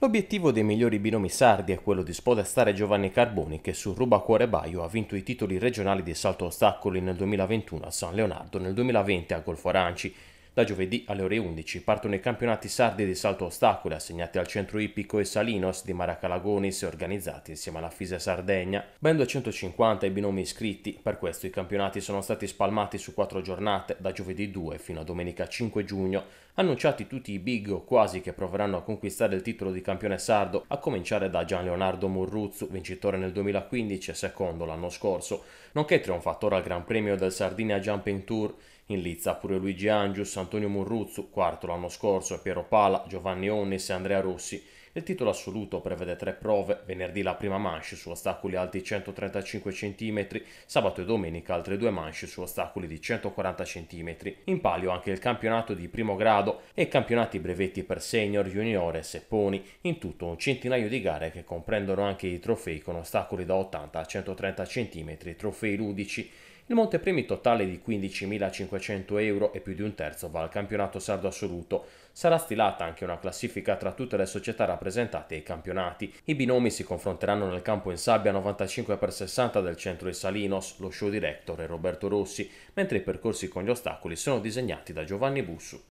L'obiettivo dei migliori binomi sardi è quello di spodestare Giovanni Carboni che su Rubacuore Baio ha vinto i titoli regionali di salto ostacoli nel 2021 a San Leonardo, nel 2020 a Golfo Aranci da giovedì alle ore 11 partono i campionati sardi di salto ostacoli assegnati al centro ippico e Salinos di Maracalagonis organizzati insieme alla Fisa Sardegna. Ben 250 i binomi iscritti, per questo i campionati sono stati spalmati su quattro giornate, da giovedì 2 fino a domenica 5 giugno, annunciati tutti i big o quasi che proveranno a conquistare il titolo di campione sardo, a cominciare da Gian Leonardo Murruzzu, vincitore nel 2015 e secondo l'anno scorso, nonché trionfatore al Gran Premio del Sardinia Jumping Tour, in Lizza pure Luigi Angius, Antonio Murruzzo, quarto l'anno scorso, Piero Pala, Giovanni Onnis e Andrea Rossi il titolo assoluto prevede tre prove, venerdì la prima manche su ostacoli alti 135 cm, sabato e domenica altre due manche su ostacoli di 140 cm. In palio anche il campionato di primo grado e campionati brevetti per senior, juniore e sepponi, in tutto un centinaio di gare che comprendono anche i trofei con ostacoli da 80 a 130 cm, trofei ludici. Il montepremi totale di 15.500 euro e più di un terzo va al campionato sardo assoluto. Sarà stilata anche una classifica tra tutte le società rappresentate presentate ai campionati. I binomi si confronteranno nel campo in sabbia 95x60 del centro di Salinos, lo show director e Roberto Rossi, mentre i percorsi con gli ostacoli sono disegnati da Giovanni Bussu.